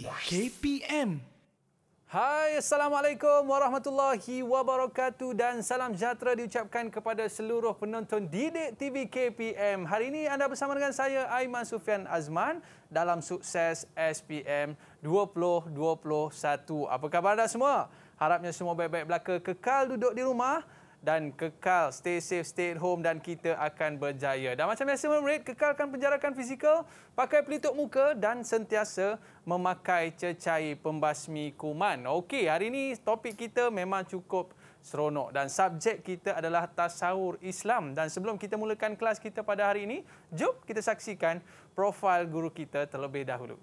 KPM. Hai, Assalamualaikum Warahmatullahi Wabarakatuh dan salam sejahtera diucapkan kepada seluruh penonton Didik TV KPM. Hari ini anda bersama dengan saya Aiman Sufian Azman dalam sukses SPM 2021. Apa khabar anda semua? Harapnya semua baik-baik belaka kekal duduk di rumah dan kekal stay safe stay at home dan kita akan berjaya. Dan macam biasa murid kekalkan penjarakan fizikal, pakai pelitup muka dan sentiasa memakai cecai pembasmi kuman. Okey, hari ini topik kita memang cukup seronok dan subjek kita adalah tasawur Islam dan sebelum kita mulakan kelas kita pada hari ini, jom kita saksikan profil guru kita terlebih dahulu.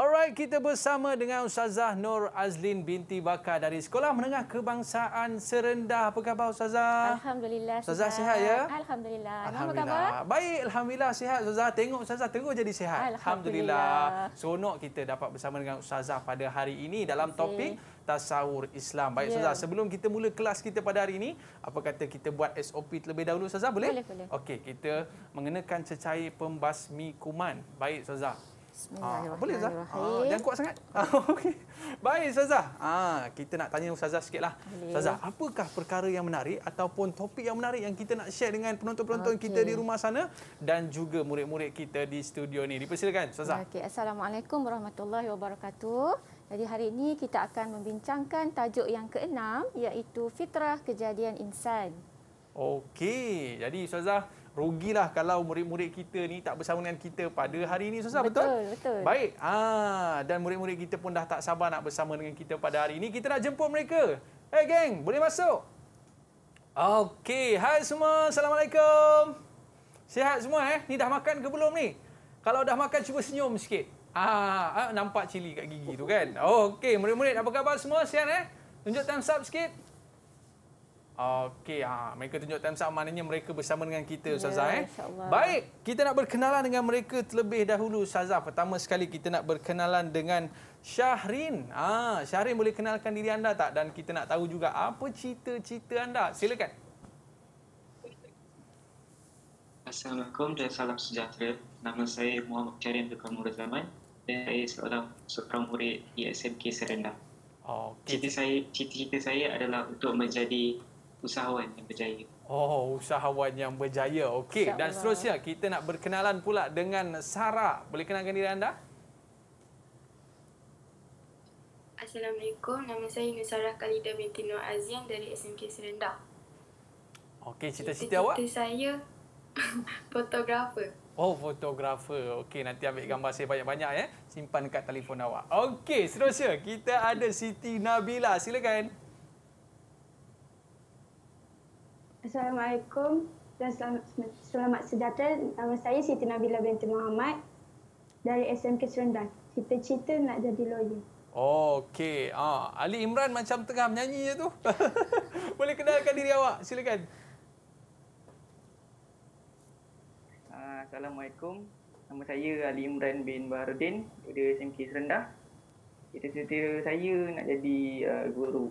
Alright, kita bersama dengan Ustazah Nur Azlin binti Bakar dari Sekolah Menengah Kebangsaan Serendah. Apa khabar Ustazah? Alhamdulillah. Ustazah sihat ya? Alhamdulillah. Apa khabar? Baik, alhamdulillah sihat Ustazah. Tengok Ustazah terus jadi sihat. Alhamdulillah. alhamdulillah. Seronok kita dapat bersama dengan Ustazah pada hari ini dalam topik tasawur Islam. Baik ya. Ustazah, yeah. sebelum kita mula kelas kita pada hari ini, apa kata kita buat SOP terlebih dahulu Ustazah, boleh? Boleh, boleh. Okey, kita mengenakan secai pembasmi kuman. Baik Ustazah. Bismillahirrahmanirrahim. Boleh Zah? Jangan ah, kuat sangat. Ah, okay. Baik Ustazah. Ah, kita nak tanya Ustazah lah. Ustazah, apakah perkara yang menarik ataupun topik yang menarik yang kita nak share dengan penonton-penonton okay. kita di rumah sana dan juga murid-murid kita di studio ni. Dipersilakan Ustazah. Okay. Assalamualaikum warahmatullahi wabarakatuh. Jadi hari ini kita akan membincangkan tajuk yang keenam iaitu fitrah kejadian insan. Okey. Jadi Ustazah, rugilah kalau murid-murid kita ni tak bersama dengan kita pada hari ini susah betul betul, betul. baik ah dan murid-murid kita pun dah tak sabar nak bersama dengan kita pada hari ini kita nak jemput mereka hey eh, geng boleh masuk okey hai semua assalamualaikum sihat semua eh ni dah makan ke belum ni kalau dah makan cuba senyum sikit ah, ah nampak cili kat gigi tu kan okey murid-murid apa khabar semua sihat eh tunjuk thumbs up sikit Okey, ha, mereka tunjuk time sama maknanya mereka bersama dengan kita ya, Ustazah. Ya, eh. Baik, kita nak berkenalan dengan mereka terlebih dahulu Ustazah. Pertama sekali kita nak berkenalan dengan Syahrin. Ah, ha, Syahrin boleh kenalkan diri anda tak? Dan kita nak tahu juga apa cita-cita anda. Silakan. Assalamualaikum dan salam sejahtera. Nama saya Muhammad Karim Dukang Murid Zaman. Dan saya seorang seorang murid di SMK Serendah. Okay. Cita saya, cita-cita saya adalah untuk menjadi usahawan yang berjaya. Oh, usahawan yang berjaya. Okey, dan seterusnya kita nak berkenalan pula dengan Sarah. Boleh kenalkan diri anda? Assalamualaikum, nama saya Nur Sarah Khalidah binti Nur Azian dari SMK Serendah. Okey, cita-cita awak? cita saya fotografer. Oh, fotografer. Okey, nanti ambil gambar saya banyak-banyak ya. Simpan dekat telefon awak. Okey, seterusnya kita ada Siti Nabila. Silakan. Assalamualaikum dan selamat, selamat sejahtera. Nama saya Siti Nabila binti Muhammad dari SMK Serendah. Cita-cita nak jadi lawyer. Okey. Ah, Ali Imran macam tengah menyanyi je tu. Boleh kenalkan diri awak. Silakan. Ah, Assalamualaikum. Nama saya Ali Imran bin Baharudin dari SMK Serendah. Cita-cita saya nak jadi ah, guru.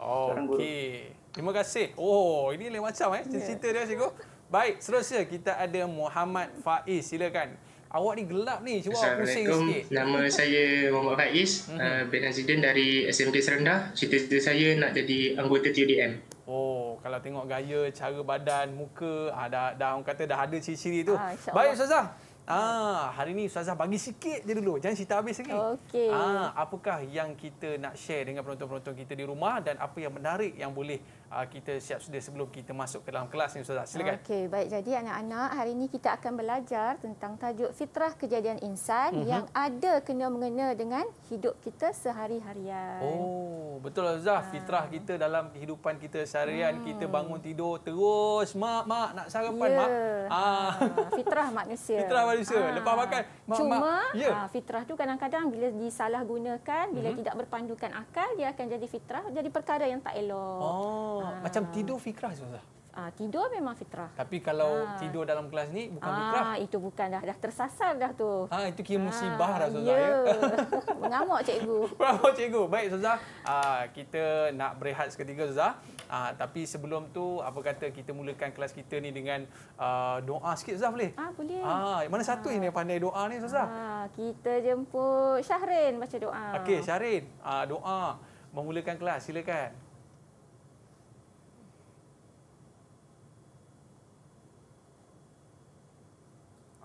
Oh, Okey. Terima kasih. Oh, ini lain macam eh ya. cerita yeah. dia cikgu. Baik, seterusnya kita ada Muhammad Faiz. Silakan. Awak ni gelap ni. Cuba pusing sikit. Nama saya Muhammad Faiz, uh, mhm. eh, resident dari SMP Serendah. Cita-cita saya nak jadi anggota TUDM. Oh, kalau tengok gaya, cara badan, muka, ah, dah, dah orang kata dah ada ciri-ciri tu. Ha, Baik, Ustazah. Ah, hari ini Ustazah bagi sikit je dulu. Jangan cerita habis lagi. Okay. Ah, apakah yang kita nak share dengan penonton-penonton kita di rumah dan apa yang menarik yang boleh Ah, kita siap sudah sebelum kita masuk ke dalam kelas ni Ustazah. Silakan. Okey, baik. Jadi anak-anak, hari ini kita akan belajar tentang tajuk fitrah kejadian insan uh-huh. yang ada kena mengena dengan hidup kita sehari-harian. Oh, betul Ustazah. Fitrah kita dalam kehidupan kita seharian, hmm. kita bangun tidur terus, mak, mak, nak sarapan, yeah. mak. Ya. Ah. Ha. Fitrah manusia. Fitrah manusia. Ha. Lepas makan, Cuma ah, ya. fitrah tu kadang-kadang bila disalahgunakan, bila mm-hmm. tidak berpandukan akal, dia akan jadi fitrah, jadi perkara yang tak elok. Oh, ha. macam tidur fikrah Ustaz. Ah, tidur memang fitrah. Tapi kalau ah. tidur dalam kelas ni bukan ah, fitrah. itu bukan dah dah tersasar dah tu. ah, itu kira ah, musibah ah, dah Ustazah. Ya. ya. Mengamuk cikgu. Mengamuk cikgu. Baik Ustazah, ah, kita nak berehat seketika Ustazah. Ah, tapi sebelum tu apa kata kita mulakan kelas kita ni dengan ah, doa sikit Ustazah boleh? Ah boleh. Ah mana satu ah. ini yang pandai doa ni Ustazah? Ah, kita jemput Syahrin baca doa. Okey Syahrin, ah, doa memulakan kelas silakan.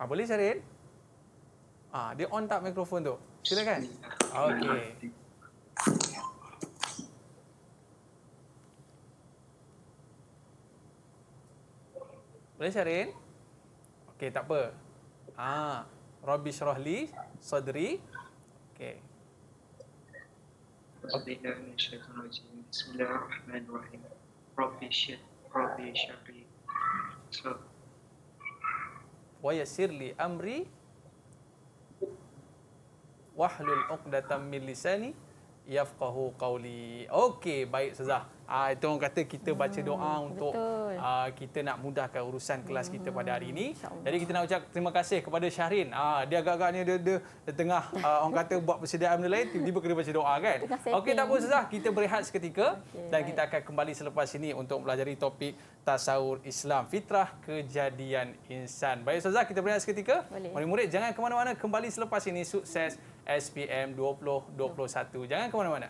Ah, boleh Syarin? Ah, dia on tak mikrofon tu. Silakan. Okey. Boleh Syarin? Okey, tak apa. Ah, Robi Syrahli, Sadri. Okey. Bismillahirrahmanirrahim. Robi Syed, Robi wa yassir li amri wahlul 'uqdatam min lisani yafqahu qawli okey baik sezah Ah, itu orang kata kita baca hmm, doa hmm, untuk uh, kita nak mudahkan urusan kelas kita pada hari ini. Jadi kita nak ucap terima kasih kepada Syahrin. Ah, dia agak-agaknya dia, dia, dia tengah uh, orang kata buat persediaan benda lain, tiba-tiba kena baca doa kan. Okey tak apa Ustazah, kita berehat seketika okay, dan baik. kita akan kembali selepas ini untuk mempelajari topik Tasawur Islam Fitrah Kejadian Insan. Baik Ustazah, kita berehat seketika. Murid-murid jangan ke mana-mana, kembali selepas ini sukses SPM 2021. Jangan ke mana-mana.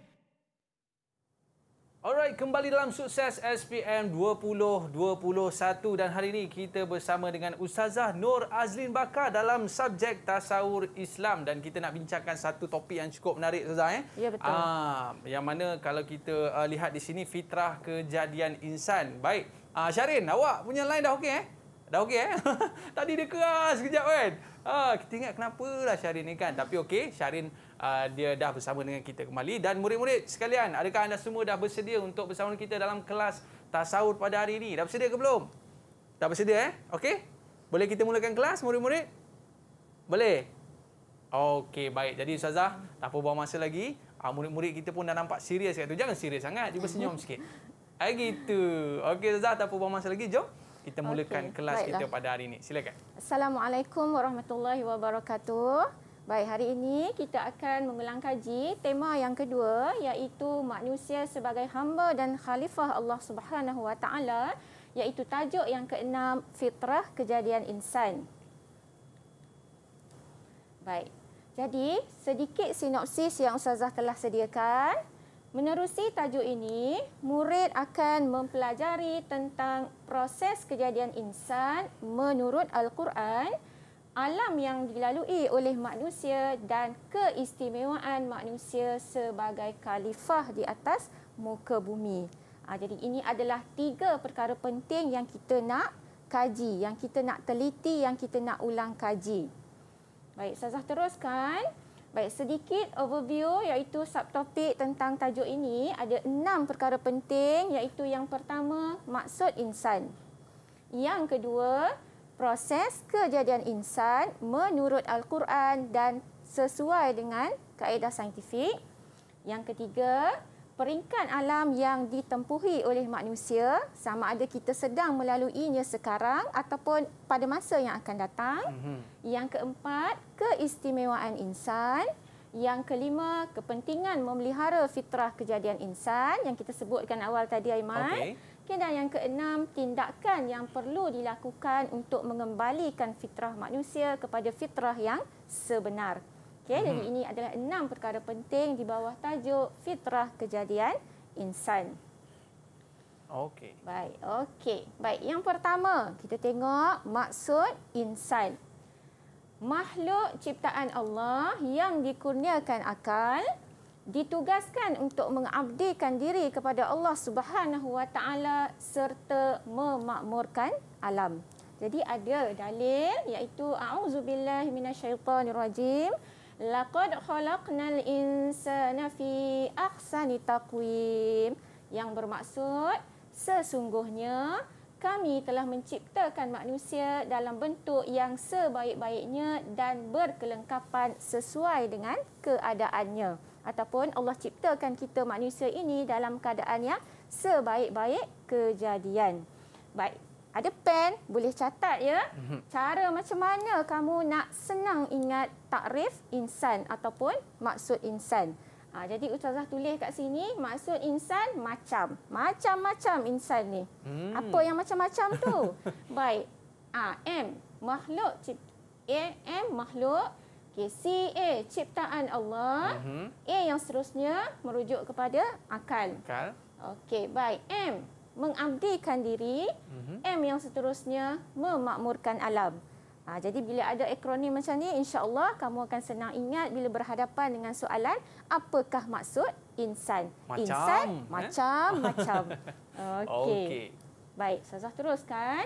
Alright, kembali dalam sukses SPM 2021 dan hari ini kita bersama dengan Ustazah Nur Azlin Bakar dalam subjek Tasawur Islam dan kita nak bincangkan satu topik yang cukup menarik Ustazah eh. Ya betul. Ah, yang mana kalau kita uh, lihat di sini fitrah kejadian insan. Baik. Ah Syarin, awak punya line dah okey eh? Dah okey eh? Tadi dia keras kejap kan? Ah, kita ingat kenapa lah Syarin ni kan? Tapi okey, Syarin Ah, dia dah bersama dengan kita kembali dan murid-murid sekalian adakah anda semua dah bersedia untuk bersama kita dalam kelas tasawuf pada hari ini dah bersedia ke belum dah bersedia eh okey boleh kita mulakan kelas murid-murid boleh okey baik jadi ustazah tak perlu buang masa lagi ah, murid-murid kita pun dah nampak serius kat jangan serius sangat cuba senyum sikit ah gitu okey ustazah tak perlu buang masa lagi jom kita mulakan okay, kelas baiklah. kita pada hari ini silakan assalamualaikum warahmatullahi wabarakatuh Baik, hari ini kita akan mengulang kaji tema yang kedua iaitu manusia sebagai hamba dan khalifah Allah Subhanahu Wa Taala iaitu tajuk yang keenam fitrah kejadian insan. Baik. Jadi, sedikit sinopsis yang ustazah telah sediakan. Menerusi tajuk ini, murid akan mempelajari tentang proses kejadian insan menurut Al-Quran alam yang dilalui oleh manusia dan keistimewaan manusia sebagai khalifah di atas muka bumi. Ha, jadi ini adalah tiga perkara penting yang kita nak kaji, yang kita nak teliti, yang kita nak ulang kaji. Baik, Sazah teruskan. Baik, sedikit overview iaitu subtopik tentang tajuk ini. Ada enam perkara penting iaitu yang pertama maksud insan. Yang kedua, proses kejadian insan menurut Al-Quran dan sesuai dengan kaedah saintifik. Yang ketiga, peringkat alam yang ditempuhi oleh manusia sama ada kita sedang melaluinya sekarang ataupun pada masa yang akan datang. Mhm. Yang keempat, keistimewaan insan. Yang kelima, kepentingan memelihara fitrah kejadian insan yang kita sebutkan awal tadi, Aiman. Okay. Okay, dan yang keenam, tindakan yang perlu dilakukan untuk mengembalikan fitrah manusia kepada fitrah yang sebenar. Okay, hmm. Jadi ini adalah enam perkara penting di bawah tajuk fitrah kejadian insan. Okay. Baik. Okay. Baik. Yang pertama, kita tengok maksud insan. Makhluk ciptaan Allah yang dikurniakan akal, ditugaskan untuk mengabdikan diri kepada Allah Subhanahu Wa Taala serta memakmurkan alam. Jadi ada dalil iaitu a'udzubillahi minasyaitonirrajim laqad khalaqnal insana fi ahsani taqwim yang bermaksud sesungguhnya kami telah menciptakan manusia dalam bentuk yang sebaik-baiknya dan berkelengkapan sesuai dengan keadaannya ataupun Allah ciptakan kita manusia ini dalam keadaan yang sebaik-baik kejadian. Baik, ada pen, boleh catat ya. Mhm. Cara macam mana kamu nak senang ingat takrif insan ataupun maksud insan. Ha, jadi Ustazah tulis kat sini, maksud insan macam. Macam-macam insan ni. Hmm. Apa yang macam-macam tu? Baik, ha, M, makhluk cipta. A, M, makhluk Okey, C A ciptaan Allah. Uh mhm. -huh. A yang seterusnya merujuk kepada akal. Akal. Okey, baik. M mengabdikan diri. Uh mhm. -huh. M yang seterusnya memakmurkan alam. Ha, jadi bila ada akronim macam ni, insya-Allah kamu akan senang ingat bila berhadapan dengan soalan apakah maksud insan. Macam, insan eh? macam macam. Okey. Okay. Baik, sasah teruskan.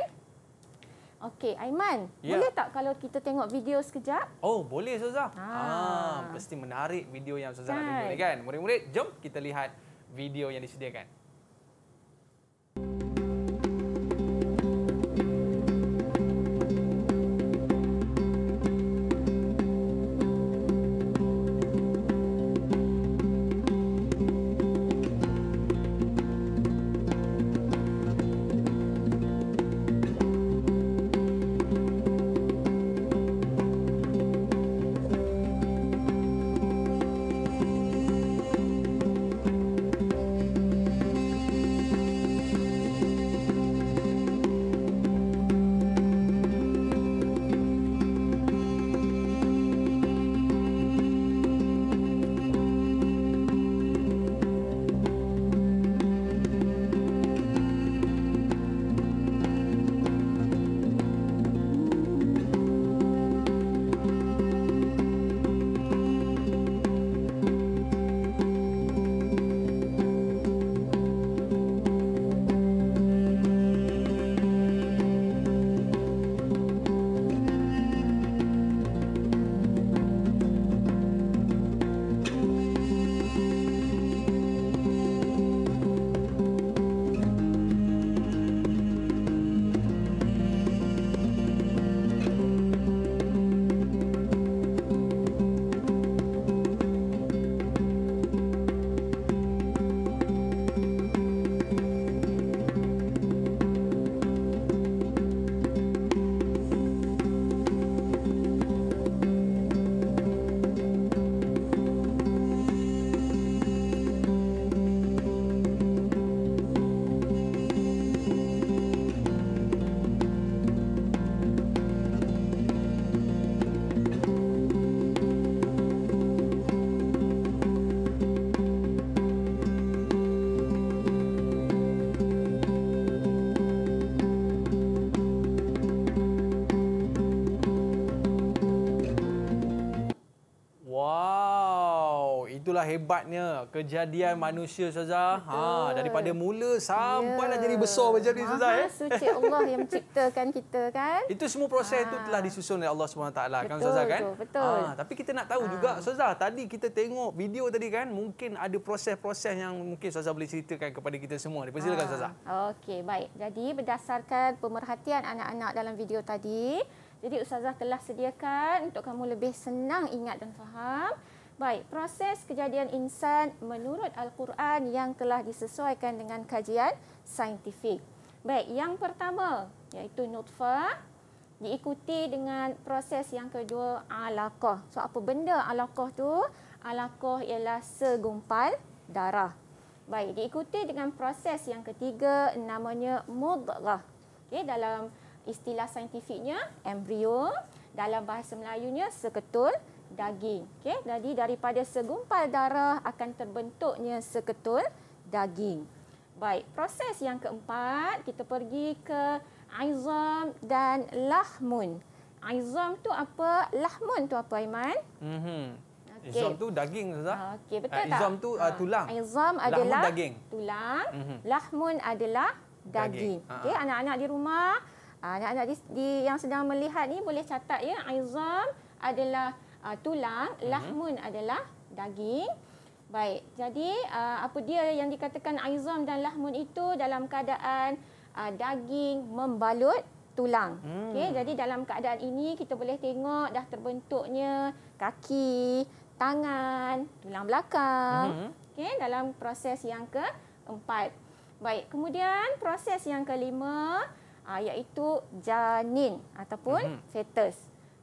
Okey, Aiman, ya. boleh tak kalau kita tengok video sekejap? Oh, boleh Suza. Ah, ah mesti menarik video yang Suza nak tunjuk ni kan. Murid-murid, jom kita lihat video yang disediakan. itulah hebatnya kejadian hmm. manusia saja. Ha daripada mula sampai yeah. Ya. jadi besar menjadi saja. Ya. suci Allah yang menciptakan kita kan. Itu semua proses ha. tu ah. telah disusun oleh Allah Subhanahu Taala kan saja kan. Betul betul. Ha, tapi kita nak tahu ha. juga ah. saja tadi kita tengok video tadi kan mungkin ada proses-proses yang mungkin saja boleh ceritakan kepada kita semua. Dipersilakan saja. Ha. Okey baik. Jadi berdasarkan pemerhatian anak-anak dalam video tadi jadi Ustazah telah sediakan untuk kamu lebih senang ingat dan faham. Baik, proses kejadian insan menurut Al-Quran yang telah disesuaikan dengan kajian saintifik. Baik, yang pertama iaitu nutfah diikuti dengan proses yang kedua alaqah. So apa benda alaqah tu? Alaqah ialah segumpal darah. Baik, diikuti dengan proses yang ketiga namanya mudghah. Okay dalam istilah saintifiknya embrio, dalam bahasa Melayunya seketul daging. okay, jadi daripada segumpal darah akan terbentuknya seketul daging. Baik, proses yang keempat kita pergi ke aizam dan lahmun. Aizam tu apa? Lahmun tu apa Aiman? Mhm. Okay. Izom tu daging Ustaz. Ah, okey, betul ah, tak? Izom tu uh, tulang. Izom adalah lahmun tulang, mm-hmm. lahmun adalah daging. daging. Okey, anak-anak di rumah, anak-anak di, yang sedang melihat ni boleh catat ya, izom adalah uh, tulang, mm -hmm. lahmun adalah daging. Baik, jadi uh, apa dia yang dikatakan aizam dan lahmun itu dalam keadaan uh, daging membalut tulang. Mm. Okay, jadi dalam keadaan ini kita boleh tengok dah terbentuknya kaki, tangan, tulang belakang. -hmm. okay, dalam proses yang keempat. Baik, kemudian proses yang kelima uh, iaitu janin ataupun -hmm. fetus.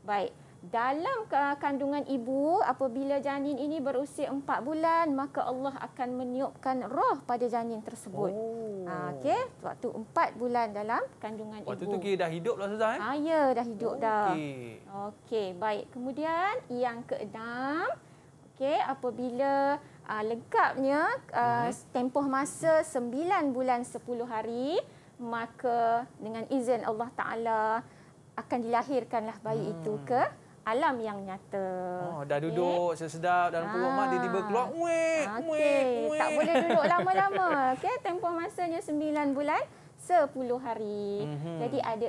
Baik, dalam kandungan ibu apabila janin ini berusia 4 bulan maka Allah akan meniupkan roh pada janin tersebut. Oh. Ah, okey, waktu 4 bulan dalam kandungan waktu ibu. Waktu tu kira dah hiduplah Ustaz eh? Ah ya, dah hidup okay. dah. Okey, baik. Kemudian yang keenam, okey, apabila uh, ah, lengkapnya uh, ah, mhm. tempoh masa 9 bulan 10 hari maka dengan izin Allah Taala akan dilahirkanlah bayi hmm. itu ke alam yang nyata. Oh, dah duduk okay. sedap dalam ha. perut mak dia tiba keluar. Muik, ah, okay. Tak boleh duduk lama-lama. Okey, tempoh masanya 9 bulan 10 hari. Mm -hmm. Jadi ada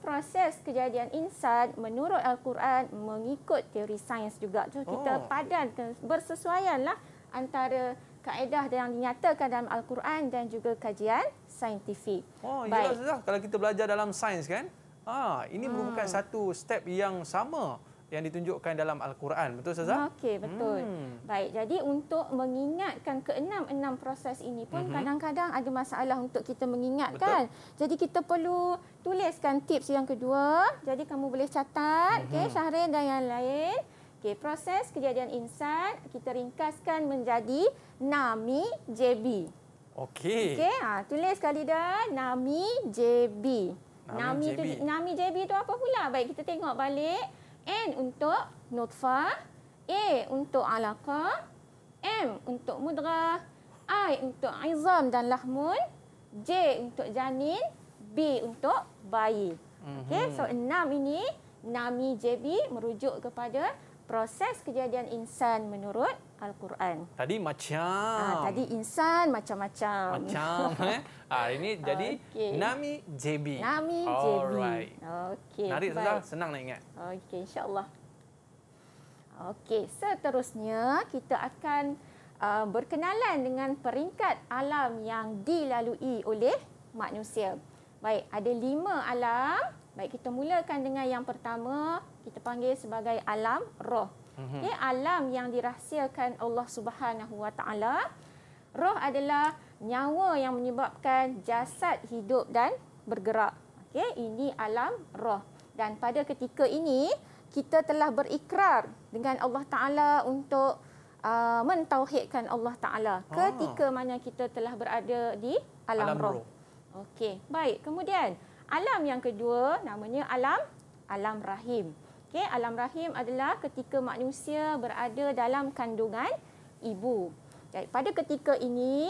6 proses kejadian insan menurut al-Quran mengikut teori sains juga. Jom oh. kita padan bersesuaianlah antara kaedah yang dinyatakan dalam al-Quran dan juga kajian saintifik. Oh, ya sudah kalau kita belajar dalam sains kan? Ah, ini hmm. merupakan ah. satu step yang sama yang ditunjukkan dalam al-Quran. Betul Ustazah? Okey, betul. Hmm. Baik, jadi untuk mengingatkan keenam-enam proses ini pun mhm. kadang-kadang mm -hmm. ada masalah untuk kita mengingatkan. Betul. Jadi kita perlu tuliskan tips yang kedua. Jadi kamu boleh catat, mm -hmm. okey, mhm. Syahrin dan yang lain. Okey, proses kejadian insan kita ringkaskan menjadi nami JB. Okey. Okey, ha, tulis sekali dah nami JB. Nami JB. tu Nami JB tu apa pula? Baik kita tengok balik. N untuk nutfah, A untuk alaqah, M untuk Mudra I untuk izam dan lahmun, J untuk janin, B untuk bayi. okay mhm. so enam ini nami JB merujuk kepada proses kejadian insan menurut Al-Quran. Tadi macam. Ha, tadi insan macam-macam. Macam. eh? Ah ini jadi okay. Nami JB. Nami JB. Alright. Okay. Menarik, Ustazah. Senang nak ingat. Okay, insyaAllah. Okey, seterusnya kita akan uh, berkenalan dengan peringkat alam yang dilalui oleh manusia. Baik, ada lima alam. Baik, kita mulakan dengan yang pertama kita panggil sebagai alam roh. Mhm. Ini alam yang dirahsiakan Allah Subhanahu Wa Taala. Roh adalah nyawa yang menyebabkan jasad hidup dan bergerak. Okay, ini alam roh. Dan pada ketika ini kita telah berikrar dengan Allah Taala untuk uh, mentauhidkan Allah Taala ketika ah. mana kita telah berada di alam, alam roh. Okey, baik. Kemudian alam yang kedua namanya alam alam rahim. Okey, alam rahim adalah ketika manusia berada dalam kandungan ibu. Jadi pada ketika ini,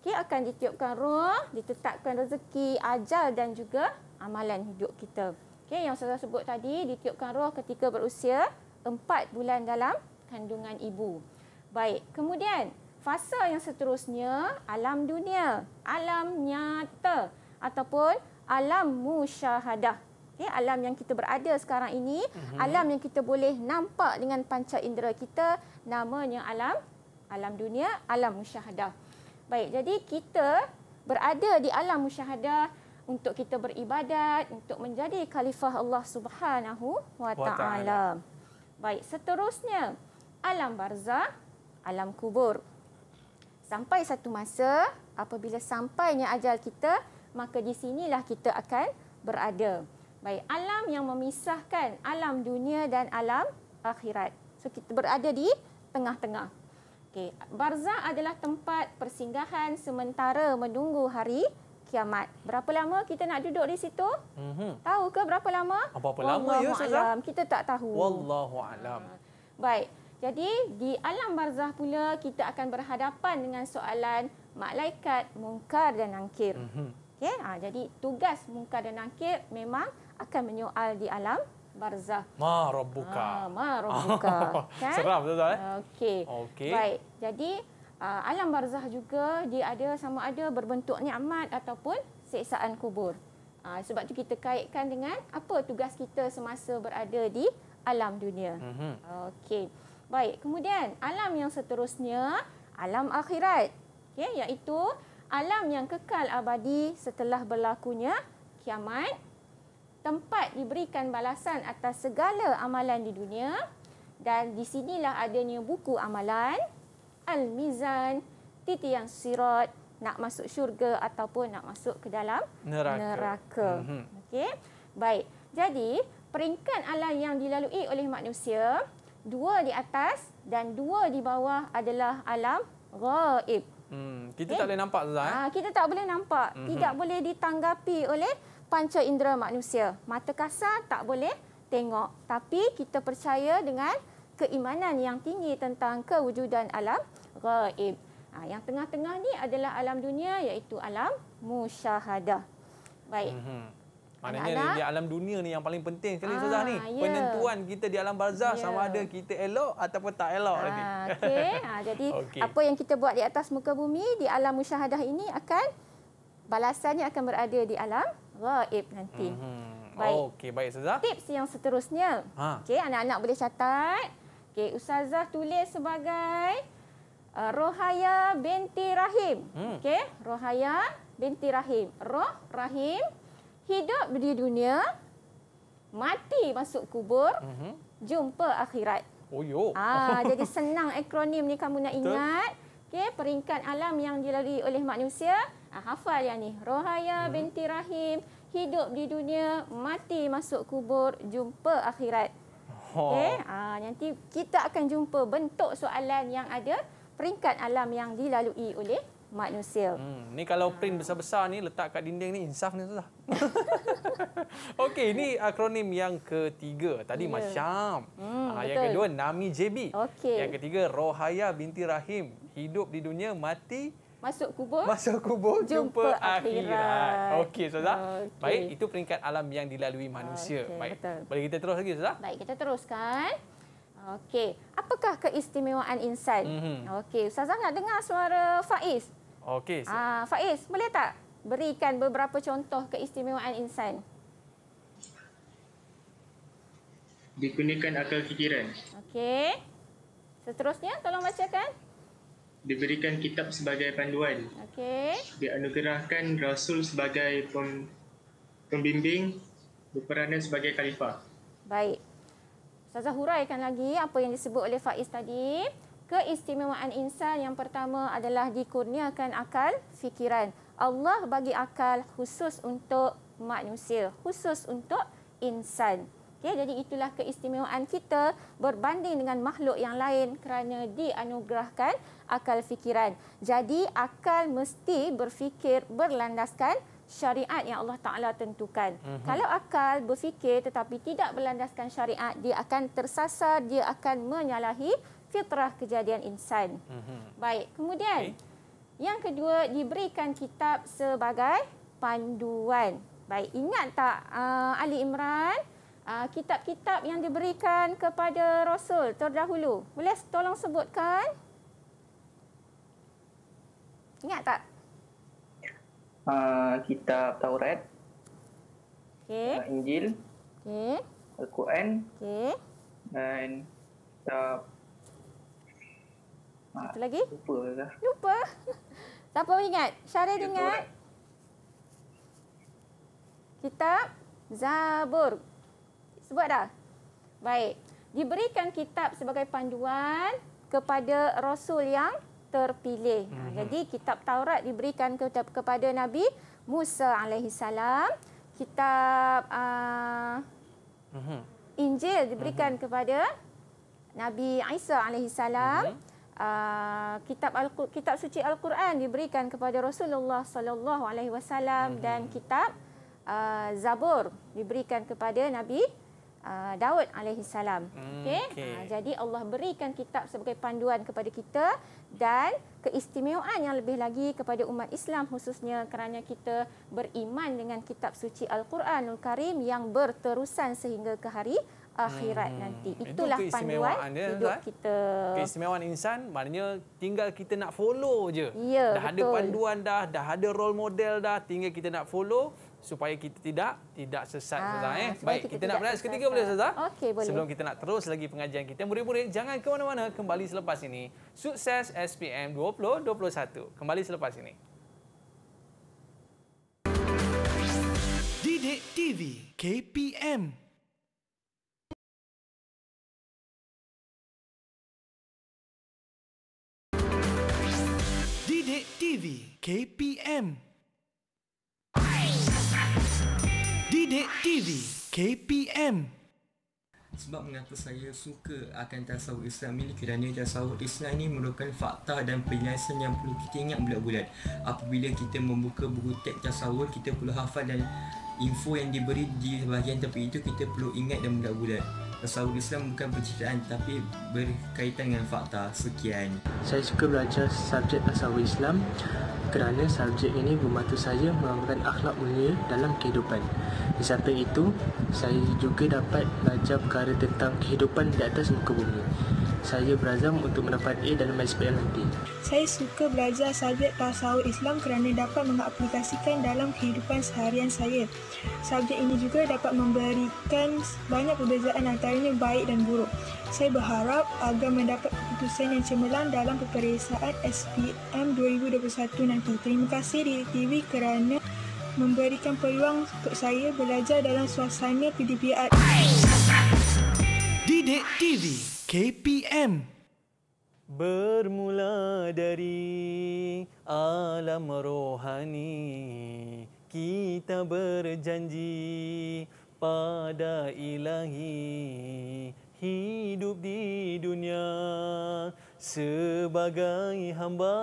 okey akan ditiupkan roh, ditetapkan rezeki, ajal dan juga amalan hidup kita. Okey, yang saya sebut tadi ditiupkan roh ketika berusia 4 bulan dalam kandungan ibu. Baik, kemudian fasa yang seterusnya alam dunia, alam nyata ataupun alam musyahadah. Okay, ya, alam yang kita berada sekarang ini, mm-hmm. alam yang kita boleh nampak dengan panca indera kita, namanya alam alam dunia, alam musyahadah. Baik, jadi kita berada di alam musyahadah untuk kita beribadat, untuk menjadi khalifah Allah Subhanahu wa taala. Baik, seterusnya alam barzah, alam kubur. Sampai satu masa apabila sampainya ajal kita, maka di sinilah kita akan berada. Baik, alam yang memisahkan alam dunia dan alam akhirat. So kita berada di tengah-tengah. Okey, barzakh adalah tempat persinggahan sementara menunggu hari kiamat. Berapa lama kita nak duduk di situ? mm Tahu ke berapa lama? Apa-apa Wallah lama ya ustazah. Kita tak tahu. Wallahu alam. Ah. Baik. Jadi di alam barzah pula kita akan berhadapan dengan soalan malaikat mungkar dan nakir. Mm-hmm. Okey, ha, ah, jadi tugas mungkar dan nakir memang akan menyoal di alam barzah. Ma rabbuka. Ah, ma rabbuka. kan? Seram betul tak? Eh? Okey. Okay. Baik. Jadi uh, alam barzah juga dia ada sama ada berbentuk nikmat ataupun siksaan kubur. Uh, sebab tu kita kaitkan dengan apa tugas kita semasa berada di alam dunia. Mm-hmm. Okey. Baik. Kemudian alam yang seterusnya alam akhirat. Okey, iaitu alam yang kekal abadi setelah berlakunya kiamat tempat diberikan balasan atas segala amalan di dunia dan di sinilah adanya buku amalan Al-Mizan titi yang sirat nak masuk syurga ataupun nak masuk ke dalam neraka. neraka. Mm-hmm. Okey. Baik. Jadi, peringkat alam yang dilalui oleh manusia, dua di atas dan dua di bawah adalah alam ghaib. Hmm, kita okay. tak boleh nampak zat. Eh? Ah, kita tak boleh nampak, mm-hmm. tidak boleh ditanggapi oleh panca indera manusia. Mata kasar tak boleh tengok. Tapi kita percaya dengan keimanan yang tinggi tentang kewujudan alam raib. Ha, yang tengah-tengah ni adalah alam dunia iaitu alam musyahadah. Baik. Mm-hmm. Maknanya di alam dunia ni yang paling penting sekali ah, Ustazah ni. Yeah. Penentuan kita di alam barzah yeah. sama ada kita elok ataupun tak elok Aa, ah, lagi. Okay. ha, ah, jadi okay. apa yang kita buat di atas muka bumi di alam musyahadah ini akan balasannya akan berada di alam gaib nanti. Hmm. Baik. Oh, okey, baik Ustazah. Tips yang seterusnya. Ha. Okey, anak-anak boleh catat. Okey, Ustazah tulis sebagai uh, Rohaya binti Rahim. Hmm. Okey, Rohaya binti Rahim. Roh Rahim hidup di dunia, mati masuk kubur, hmm. jumpa akhirat. Oh, yo. Ah, jadi senang akronim ni kamu nak ingat. Okey, peringkat alam yang dilalui oleh manusia. Ah, hafal yang ni. Rohaya hmm. binti Rahim hidup di dunia, mati masuk kubur, jumpa akhirat. Oh. Okay, ah nanti kita akan jumpa bentuk soalan yang ada peringkat alam yang dilalui oleh manusia. Hmm, ni kalau print besar-besar ni letak kat dinding ni insaf ni susah. Okey, ini akronim yang ketiga. Tadi yeah. Masyam. Hmm, ah, yang kedua Nami JB. Okay. Yang ketiga Rohaya binti Rahim hidup di dunia mati Masuk kubur. Masuk kubur. Jumpa, jumpa akhirat. Okey, Ustazah. Okay. Baik, itu peringkat alam yang dilalui manusia. Okay, Baik. Betul. Boleh kita terus lagi, Ustazah? Baik, kita teruskan. Okey. Apakah keistimewaan insan? Mm-hmm. Okey, Ustazah nak dengar suara Faiz. Okey. So. Ah, Faiz, boleh tak berikan beberapa contoh keistimewaan insan? Dikunikan akal fikiran. Okey. Seterusnya, tolong bacakan diberikan kitab sebagai panduan. Okey. Dianugerahkan rasul sebagai pem, pembimbing berperanan sebagai khalifah. Baik. Saya huraikan lagi apa yang disebut oleh Faiz tadi. Keistimewaan insan yang pertama adalah dikurniakan akal fikiran. Allah bagi akal khusus untuk manusia, khusus untuk insan. Ya, jadi itulah keistimewaan kita berbanding dengan makhluk yang lain kerana dianugerahkan akal fikiran. Jadi akal mesti berfikir berlandaskan syariat yang Allah Ta'ala tentukan. Mm-hmm. Kalau akal berfikir tetapi tidak berlandaskan syariat, dia akan tersasar, dia akan menyalahi fitrah kejadian insan. Mm-hmm. Baik, kemudian okay. yang kedua diberikan kitab sebagai panduan. Baik, ingat tak uh, Ali Imran? Ah, kitab-kitab yang diberikan kepada Rasul terdahulu. Boleh tolong sebutkan? Ingat tak? Uh, kitab Taurat. Okay. Uh, Injil. Okay. Al-Quran. Okay. Dan kitab apa ah, lagi? Lupa dah. Lupa? Siapa ingat? Syarif ingat? Kitab Zabur. Sebab dah? Baik. Diberikan kitab sebagai panduan kepada Rasul yang terpilih. Hmm. Jadi kitab Taurat diberikan ke kepada Nabi Musa alaihi salam. Kitab uh, hmm. Injil diberikan hmm. kepada Nabi Isa alaihi salam. Hmm. Uh, kitab Al kitab suci Al-Quran diberikan kepada Rasulullah saw alaihi wasallam dan mhm. kitab uh, Zabur diberikan kepada Nabi Uh, Daud alaihi salam. Hmm, okey. Ah, jadi Allah berikan kitab sebagai panduan kepada kita dan keistimewaan yang lebih lagi kepada umat Islam khususnya kerana kita beriman dengan kitab suci Al-Quranul Karim yang berterusan sehingga ke hari akhirat hmm. nanti. Itulah Itu panduan dia, hidup kan? kita. Keistimewaan insan maknanya tinggal kita nak follow je. Ya, dah betul. ada panduan dah, dah ada role model dah, tinggal kita nak follow supaya kita tidak tidak sesat ha, ah, Ustaz eh. Baik, kita, kita nak belajar seketika boleh Ustaz? Okey, boleh. Sebelum kita nak terus lagi pengajian kita, murid-murid jangan ke mana-mana, kembali selepas ini. Sukses SPM 2021. Kembali selepas ini. Didik TV KPM Didik TV KPM Didik TV KPM sebab mengapa saya suka akan tasawuf Islam ini kerana tasawuf Islam ini merupakan fakta dan penyiasan yang perlu kita ingat bulat-bulat apabila kita membuka buku teks tasawuf kita perlu hafal dan info yang diberi di bahagian tepi itu kita perlu ingat dan bulat-bulat tasawuf Islam bukan penceritaan tapi berkaitan dengan fakta sekian saya suka belajar subjek tasawuf Islam kerana subjek ini membantu saya mengamalkan akhlak mulia dalam kehidupan di samping itu, saya juga dapat belajar perkara tentang kehidupan di atas muka bumi. Saya berazam untuk mendapat A dalam SPM nanti. Saya suka belajar subjek tasawuf Islam kerana dapat mengaplikasikan dalam kehidupan seharian saya. Subjek ini juga dapat memberikan banyak perbezaan antaranya baik dan buruk. Saya berharap agar mendapat keputusan yang cemerlang dalam peperiksaan SPM 2021 nanti. Terima kasih di TV kerana memberikan peluang untuk saya belajar dalam suasana PDPR. Didik TV KPM Bermula dari alam rohani kita berjanji pada ilahi hidup di dunia sebagai hamba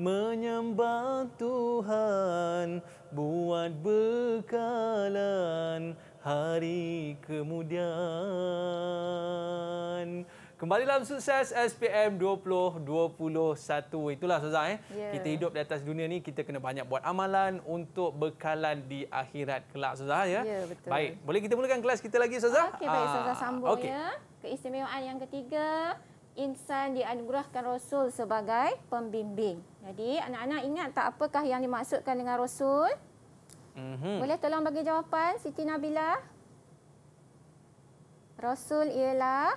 menyembah Tuhan buat bekalan hari kemudian. Kembali dalam sukses SPM 2021. Itulah Ustazah. Eh? Yeah. Kita hidup di atas dunia ni kita kena banyak buat amalan untuk bekalan di akhirat kelak Ustazah. Ya, yeah, betul. Baik, boleh kita mulakan kelas kita lagi Ustazah? Okey, baik Ustazah ah, sambung okay. ya. Keistimewaan yang ketiga insan dianugerahkan rasul sebagai pembimbing. Jadi anak-anak ingat tak apakah yang dimaksudkan dengan rasul? Mm-hmm. Boleh tolong bagi jawapan Siti Nabila? Rasul ialah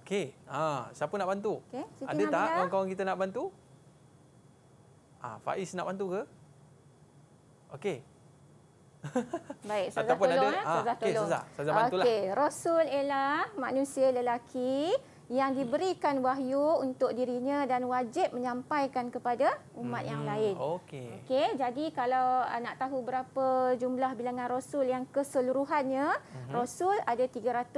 Okey. Ha, siapa nak bantu? Okay. Ada tak kawan-kawan kita nak bantu? Ah, ha, Faiz nak bantu ke? Okey. Baik, Sazah Ataupun tolong. Ada, ha, Sazah okay, tolong. Sazah, Sazah bantulah. Okay, Rasul ialah manusia lelaki yang diberikan wahyu untuk dirinya dan wajib menyampaikan kepada umat hmm, yang lain. Okey. Okey, jadi kalau ah, nak tahu berapa jumlah bilangan rasul yang keseluruhannya, hmm. rasul ada 313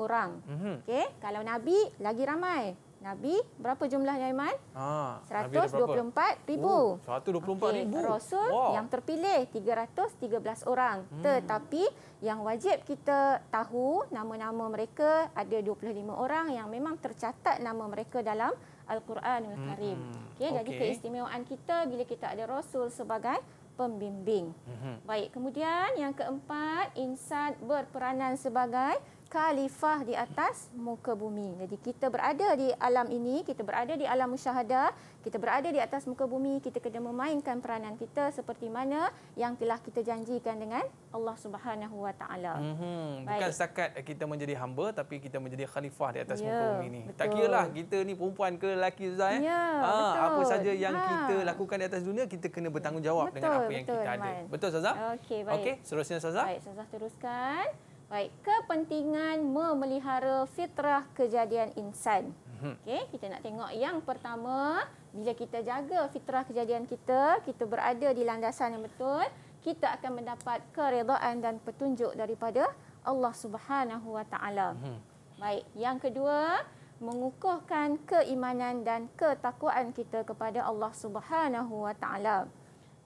orang. Hmm. Okey, kalau nabi lagi ramai. Nabi berapa jumlahnya Aiman? Ha, 124,000. Oh, 124,000. Okay. Rasul wow. yang terpilih 313 orang. Hmm. Tetapi yang wajib kita tahu nama-nama mereka ada 25 orang yang memang tercatat nama mereka dalam Al-Quranul hmm, Karim. Hmm. Okay, okay. jadi keistimewaan kita bila kita ada Rasul sebagai pembimbing. Hmm. hmm. Baik, kemudian yang keempat insan berperanan sebagai khalifah di atas muka bumi. Jadi kita berada di alam ini, kita berada di alam musyahada, kita berada di atas muka bumi, kita kena memainkan peranan kita seperti mana yang telah kita janjikan dengan Allah Subhanahu Wa Taala. Mhm. Bukan setakat kita menjadi hamba tapi kita menjadi khalifah di atas ya, muka bumi ini. Betul. Tak lah kita ni perempuan ke lelaki Zain. Eh? Ya, ha, apa saja yang ha. kita lakukan di atas dunia kita kena bertanggungjawab betul, dengan apa betul, yang kita Iman. ada. Betul Ustazah? Okey, baik. Okey, seterusnya Ustazah. Baik, Ustazah teruskan. Baik, kepentingan memelihara fitrah kejadian insan. Mhm. Okay, kita nak tengok yang pertama, bila kita jaga fitrah kejadian kita, kita berada di landasan yang betul, kita akan mendapat keredaan dan petunjuk daripada Allah Subhanahu Wa Taala. Mhm. Baik, yang kedua, mengukuhkan keimanan dan ketakwaan kita kepada Allah Subhanahu Wa Taala.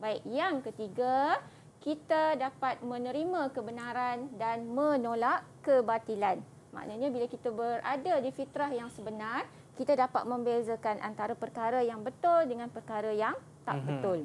Baik, yang ketiga, kita dapat menerima kebenaran dan menolak kebatilan. Maknanya bila kita berada di fitrah yang sebenar, kita dapat membezakan antara perkara yang betul dengan perkara yang tak mhm. betul.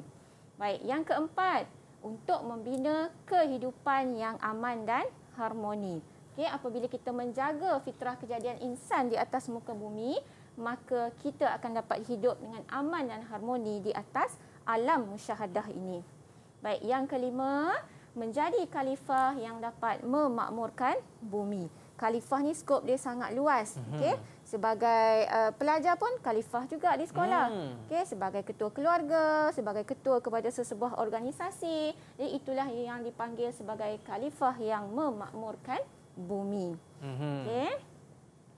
Baik, yang keempat, untuk membina kehidupan yang aman dan harmoni. Okay, apabila kita menjaga fitrah kejadian insan di atas muka bumi, maka kita akan dapat hidup dengan aman dan harmoni di atas alam musyahadah ini. Baik, yang kelima, menjadi khalifah yang dapat memakmurkan bumi. Khalifah ni skop dia sangat luas. Mm -hmm. okay? Sebagai uh, pelajar pun khalifah juga di sekolah. Mm. Okay? Sebagai ketua keluarga, sebagai ketua kepada sesebuah organisasi. Jadi itulah yang dipanggil sebagai khalifah yang memakmurkan bumi. Mm -hmm. Okey.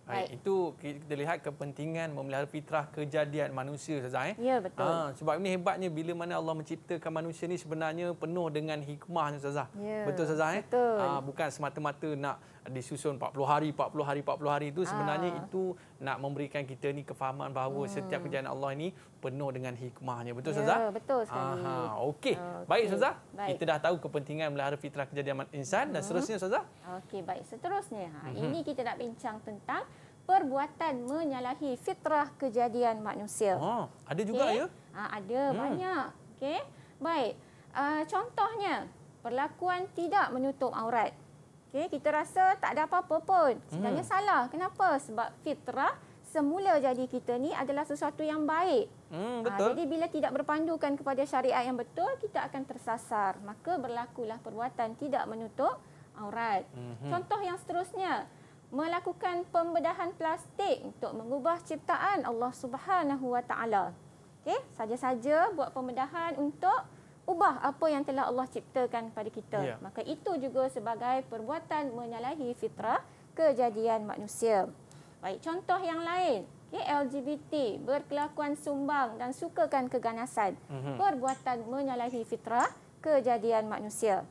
Baik. Itu kita lihat kepentingan memelihara fitrah kejadian manusia saja. Eh? Ya betul. Ha, sebab ini hebatnya bila mana Allah menciptakan manusia ini sebenarnya penuh dengan hikmah saja. Ya. Betul saja. Eh? Betul. Ha, bukan semata-mata nak disusun 40 hari 40 hari 40 hari itu sebenarnya ah. itu nak memberikan kita ni kefahaman bahawa hmm. setiap kerjaan Allah ini penuh dengan hikmahnya betul ya, ustazah ya, betul sekali okey okay. baik ustazah kita dah tahu kepentingan melihara fitrah kejadian insan hmm. dan seterusnya ustazah okey baik seterusnya ha hmm. ini kita nak bincang tentang perbuatan menyalahi fitrah kejadian manusia Oh ada juga okay. ya ha, ada hmm. banyak okay baik uh, contohnya perlakuan tidak menutup aurat Okay, kita rasa tak ada apa-apa pun. Sebenarnya hmm. salah. Kenapa? Sebab fitrah semula jadi kita ni adalah sesuatu yang baik. Hmm, ha, betul. Ha, jadi bila tidak berpandukan kepada syariat yang betul, kita akan tersasar. Maka berlakulah perbuatan tidak menutup aurat. Hmm. Contoh yang seterusnya, melakukan pembedahan plastik untuk mengubah ciptaan Allah Subhanahu Wa Taala. saja-saja buat pembedahan untuk ubah apa yang telah Allah ciptakan pada kita. Yeah. Maka itu juga sebagai perbuatan menyalahi fitrah kejadian manusia. Baik, contoh yang lain. Okay, LGBT berkelakuan sumbang dan sukakan keganasan. Mm-hmm. Perbuatan menyalahi fitrah kejadian manusia.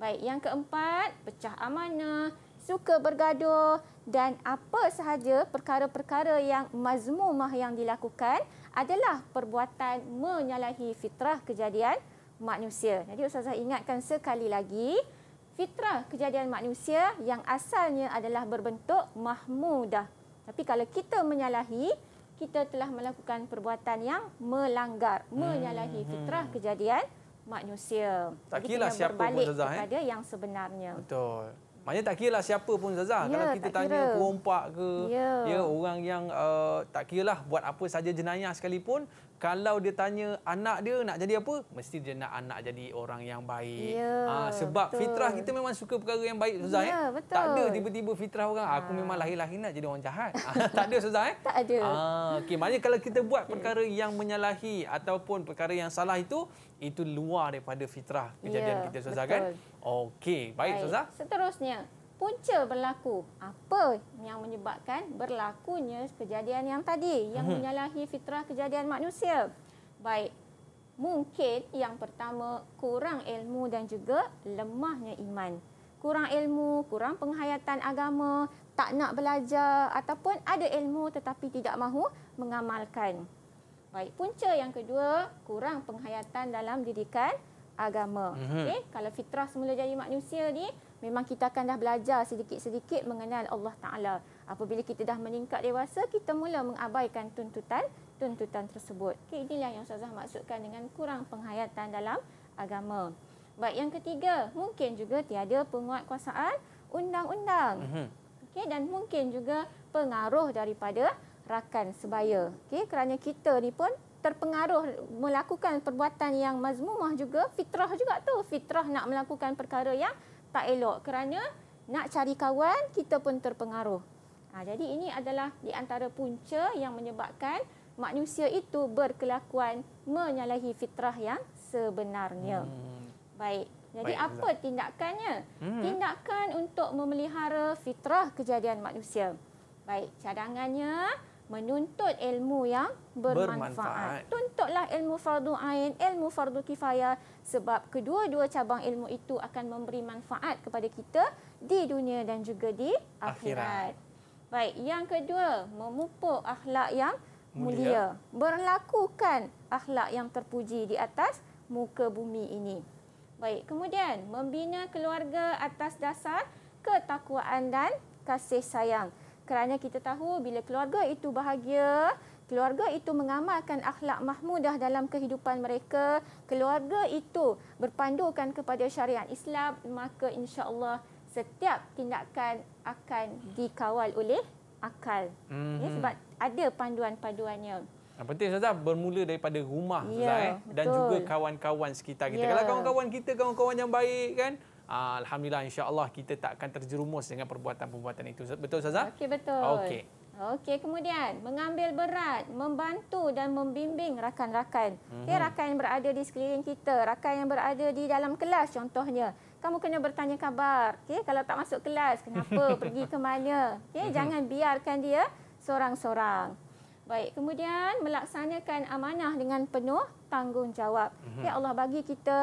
Baik, yang keempat, pecah amanah, suka bergaduh dan apa sahaja perkara-perkara yang mazmumah yang dilakukan adalah perbuatan menyalahi fitrah kejadian manusia. Jadi ustazah ingatkan sekali lagi fitrah kejadian manusia yang asalnya adalah berbentuk mahmudah. Tapi kalau kita menyalahi, kita telah melakukan perbuatan yang melanggar, menyalahi hmm, hmm. fitrah kejadian manusia. Lah eh. Tak kira lah siapa pun ustazah kepada eh? yang sebenarnya. Betul. Maknanya tak kira siapa pun ustazah. Ya, kalau kita tanya perompak ke, ya. ya orang yang uh, tak kira lah buat apa saja jenayah sekalipun, kalau dia tanya anak dia nak jadi apa, mesti dia nak anak jadi orang yang baik. Ya, ha, sebab betul. fitrah kita memang suka perkara yang baik, Suzai. Ya, eh. Tak ada tiba-tiba fitrah orang, ha. aku ah. memang lahir-lahir nak jadi orang jahat. Ah, tak ada, Suzai. Eh. Tak ada. Ha, okay. Maksudnya kalau kita buat perkara yang menyalahi ataupun perkara yang salah itu, itu luar daripada fitrah kejadian ya, kita, Suzai. Kan? Okey, baik, baik. Suzai. Seterusnya punca berlaku. Apa yang menyebabkan berlakunya kejadian yang tadi yang uh-huh. menyalahi fitrah kejadian manusia? Baik. Mungkin yang pertama kurang ilmu dan juga lemahnya iman. Kurang ilmu, kurang penghayatan agama, tak nak belajar ataupun ada ilmu tetapi tidak mahu mengamalkan. Baik, punca yang kedua, kurang penghayatan dalam didikan agama. Uh-huh. Okey, kalau fitrah semula jadi manusia ni memang kita akan dah belajar sedikit-sedikit mengenal Allah Taala. Apabila kita dah meningkat dewasa, kita mula mengabaikan tuntutan tuntutan tersebut. Okay, inilah yang Ustazah maksudkan dengan kurang penghayatan dalam agama. Baik, yang ketiga, mungkin juga tiada penguatkuasaan undang-undang. Mhm. Okay, dan mungkin juga pengaruh daripada rakan sebaya. Okay, kerana kita ni pun terpengaruh melakukan perbuatan yang mazmumah juga, fitrah juga tu. Fitrah nak melakukan perkara yang tak elok kerana nak cari kawan kita pun terpengaruh. Ha, jadi ini adalah di antara punca yang menyebabkan manusia itu berkelakuan menyalahi fitrah yang sebenarnya. Hmm. Baik. Jadi Baik, apa Allah. tindakannya? Hmm. Tindakan untuk memelihara fitrah kejadian manusia. Baik, cadangannya menuntut ilmu yang bermanfaat. bermanfaat. Tuntutlah ilmu fardu ain, ilmu fardu kifayah sebab kedua-dua cabang ilmu itu akan memberi manfaat kepada kita di dunia dan juga di akhirat. akhirat. Baik, yang kedua, memupuk akhlak yang mulia. mulia. Berlakukan akhlak yang terpuji di atas muka bumi ini. Baik, kemudian membina keluarga atas dasar ketakwaan dan kasih sayang kerana kita tahu bila keluarga itu bahagia, keluarga itu mengamalkan akhlak mahmudah dalam kehidupan mereka, keluarga itu berpandukan kepada syariat Islam, maka insya-Allah setiap tindakan akan dikawal oleh akal. Mm-hmm. sebab ada panduan-panduannya. Yang penting Ustazah bermula daripada rumah Ustazah yeah, eh? dan betul. juga kawan-kawan sekitar kita. Yeah. Kalau kawan-kawan kita kawan-kawan yang baik kan, Ah, alhamdulillah insya-Allah kita tak akan terjerumus dengan perbuatan-perbuatan itu. Betul Ustazah? Okey betul. Okey. Okey, kemudian mengambil berat, membantu dan membimbing rakan-rakan. Mm-hmm. Okey, mhm. rakan yang berada di sekeliling kita, rakan yang berada di dalam kelas contohnya. Kamu kena bertanya khabar. Okey, kalau tak masuk kelas, kenapa? pergi ke mana? Okey, mm-hmm. jangan biarkan dia seorang-seorang. Baik, kemudian melaksanakan amanah dengan penuh tanggungjawab. Mm-hmm. Ya Allah bagi kita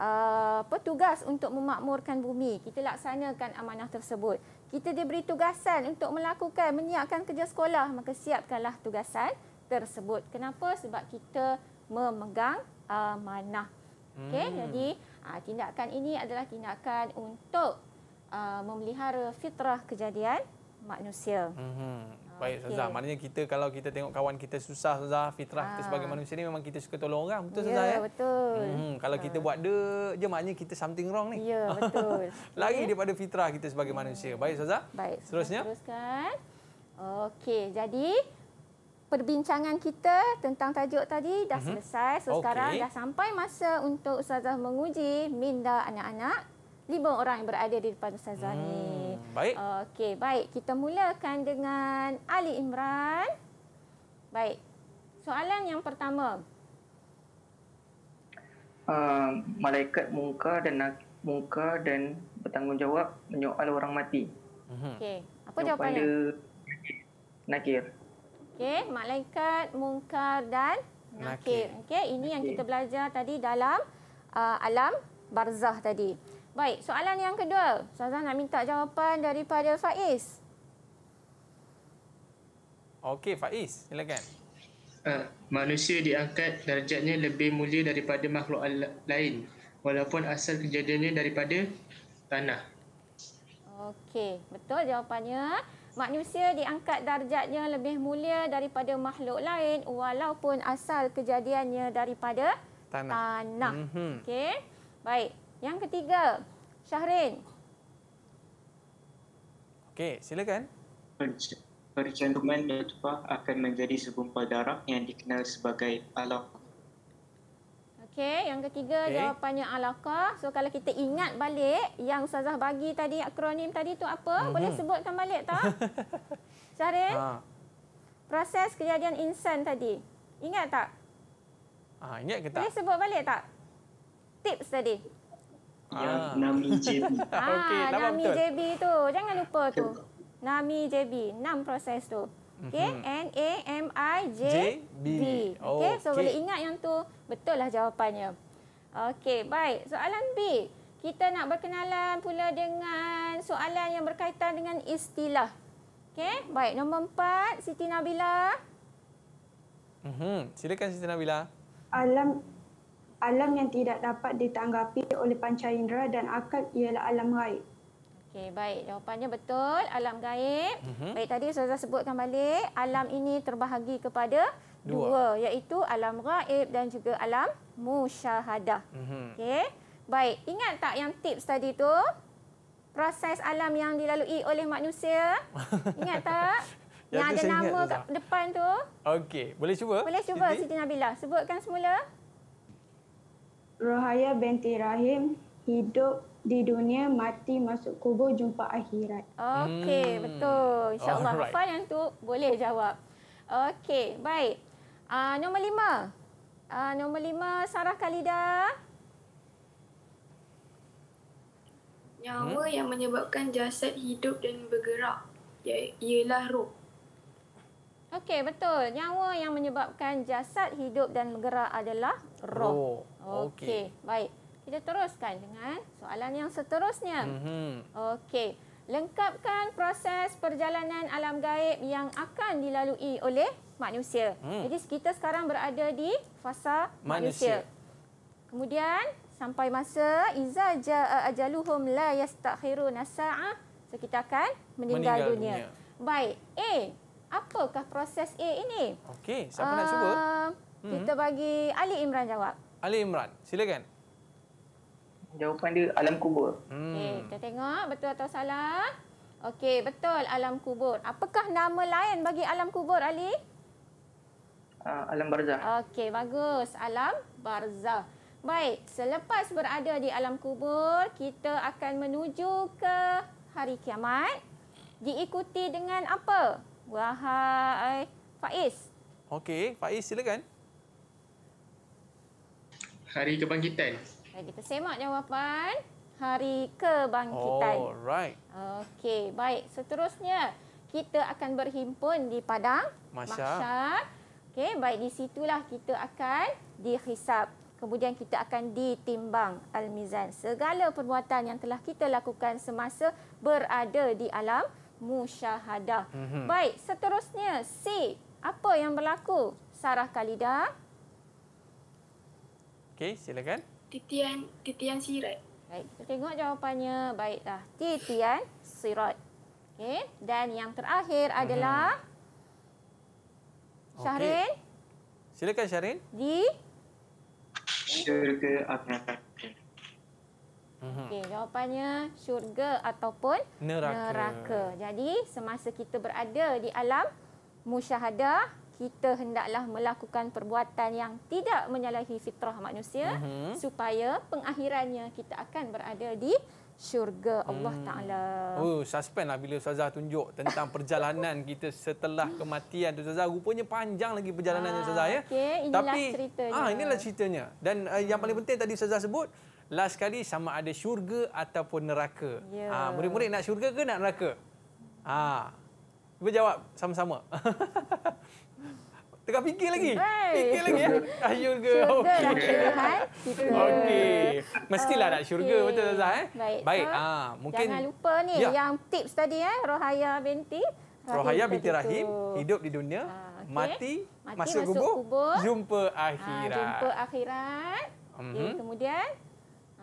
Uh, petugas untuk memakmurkan bumi. Kita laksanakan amanah tersebut. Kita diberi tugasan untuk melakukan, menyiapkan kerja sekolah. Maka siapkanlah tugasan tersebut. Kenapa? Sebab kita memegang amanah. Okay? Hmm. Jadi ah, tindakan ini adalah tindakan untuk ah, memelihara fitrah kejadian manusia. Hmm. Baik Ustazah, okay. maknanya kita kalau kita tengok kawan kita susah Ustazah, fitrah ha. kita ah. sebagai manusia ni memang kita suka tolong orang, betul ya, Ustazah? Ya, betul. Hmm, kalau ha. kita ah. buat dia je maknanya kita something wrong ni. Ya, betul. Lagi okay. daripada fitrah kita sebagai hmm. manusia. Baik Ustazah? Baik. Seterusnya? Teruskan. Okey, jadi perbincangan kita tentang tajuk tadi dah mm-hmm. selesai. So okay. sekarang dah sampai masa untuk Ustazah menguji minda anak-anak lima orang yang berada di depan Ustazah hmm, ni. Baik. Eh, okey, baik. Kita mulakan dengan Ali Imran. Baik. Soalan yang pertama. Uh, malaikat muka dan muka dan bertanggungjawab menyoal orang mati. Mhm. Okey. Apa jawapannya? Nakir. Okey, malaikat mungkar dan nakir. Okey, ini nakir. yang kita belajar tadi dalam uh, alam barzah tadi. Baik, soalan yang kedua. Ustazah nak minta jawapan daripada Faiz. Okey, Faiz. Silakan. Uh, manusia diangkat darjatnya lebih mulia daripada makhluk lain. Walaupun asal kejadiannya daripada tanah. Okey, betul jawapannya. Manusia diangkat darjatnya lebih mulia daripada makhluk lain walaupun asal kejadiannya daripada tanah. tanah. Mm -hmm. Okey. Baik, yang ketiga, Syahrin. Okey, silakan. Percandungan Datuk akan menjadi segumpal darah yang dikenal sebagai alaq. Okay, yang ketiga okay. jawapannya alaqa. So kalau kita ingat balik yang sazah bagi tadi akronim tadi tu apa? Mm-hmm. Boleh sebutkan balik tak? Syahrin? Ha. Proses kejadian insan tadi. Ingat tak? Ah, ha, ingat ke tak? Boleh sebut balik tak? Tips tadi. Yang ah. Nami JB. ah, okay, Nami JB tu. Jangan lupa tu. Nami JB. Enam proses tu. Okay. Mhm. N-A-M-I-J-B. J -B. Okay. So, okay. boleh ingat yang tu. Betul lah jawapannya. Okay. Baik. Soalan B. Kita nak berkenalan pula dengan soalan yang berkaitan dengan istilah. Okay. Baik. Nombor empat. Siti Nabila. Mm -hmm. Silakan Siti Nabila. Alam alam yang tidak dapat ditanggapi oleh panca indera dan akal ialah alam gaib. Okey, baik. Jawapannya betul. Alam gaib. Uh mhm. -huh. Baik, tadi saya sebutkan balik. Alam ini terbahagi kepada dua. dua iaitu alam gaib dan juga alam musyahadah. Uh mhm. -huh. Okey. Baik. Ingat tak yang tips tadi tu? Proses alam yang dilalui oleh manusia. Ingat tak? yang yang ada nama kat depan tu. Okey. Boleh cuba? Boleh cuba, Siti, Siti Nabila. Sebutkan semula. Rohaya binti Rahim hidup di dunia mati masuk kubur jumpa akhirat. Okey, hmm. betul. Insya-Allah right. apa yang tu boleh jawab. Okey, baik. Uh, nombor lima. Uh, nombor lima, Sarah Kalida. Nyawa hmm? yang menyebabkan jasad hidup dan bergerak ya, ialah roh. Okey, betul. Nyawa yang menyebabkan jasad hidup dan bergerak adalah roh. roh. Okey. Baik. Kita teruskan dengan soalan yang seterusnya. Mhm. Okey. Lengkapkan proses perjalanan alam gaib yang akan dilalui oleh manusia. Hmm. Jadi kita sekarang berada di fasa manusia. manusia. Kemudian sampai masa iza ajaluhum la yastakhiruna sa'ah. So kita akan meninggal, meninggal dunia. dunia. Baik. A. Apakah proses A ini? Okey, siapa uh, nak cuba? Ah, kita hmm. bagi Ali Imran jawab. Ali Imran, silakan. Jawapan dia alam kubur. Hmm. Okay, kita tengok betul atau salah. Okey, betul alam kubur. Apakah nama lain bagi alam kubur, Ali? Uh, alam barzah. Okey, bagus. Alam barzah. Baik, selepas berada di alam kubur, kita akan menuju ke hari kiamat. Diikuti dengan apa? Wahai Faiz. Okey, Faiz silakan. Hari kebangkitan. Baik, kita semak jawapan. Hari kebangkitan. Alright. Okey, baik. Seterusnya, kita akan berhimpun di Padang. Masya. Okey, baik. Di situlah kita akan dihisap. Kemudian kita akan ditimbang Al-Mizan. Segala perbuatan yang telah kita lakukan semasa berada di alam musyahadah. Mm -hmm. Baik, seterusnya C. Apa yang berlaku? Sarah Khalidah. Okey, silakan. Titian, titian sirat. Baik, kita tengok jawapannya. Baiklah, titian sirat. Okey, dan yang terakhir mhm. adalah hmm. Syahrin. Silakan Syahrin. Di syurga atau neraka. Mhm. Okey, jawapannya syurga ataupun neraka. neraka. Jadi, semasa kita berada di alam musyahadah, kita hendaklah melakukan perbuatan yang tidak menyalahi fitrah manusia mm -hmm. supaya pengakhirannya kita akan berada di syurga Allah hmm. Taala. Oh, suspenlah bila Ustazah tunjuk tentang perjalanan kita setelah kematian tu Ustazah. Rupanya panjang lagi perjalanannya ah, Ustazah ya. Okay. Inilah Tapi ceritanya. ah inilah ceritanya. Dan uh, yang paling penting tadi Ustazah sebut last kali sama ada syurga ataupun neraka. Yeah. Ah murid-murid nak syurga ke nak neraka? Ah. Cuba jawab sama-sama. Tengah fikir lagi. Hey. Fikir lagi. Eh? Syurga. Ya. Syurga. Okay. Okay. okay. Mestilah nak syurga. Betul, Zah. Eh? Baik. Baik. Ha, ha, mungkin... Jangan lupa ni ya. yang tips tadi. Eh, Rohaya binti. Rohaya binti itu. Rahim. Hidup di dunia. Ha, ah, okay. mati, mati. Masuk, kubur. kubur. Jumpa akhirat. Ha, jumpa akhirat. Okay. Mhm. Kemudian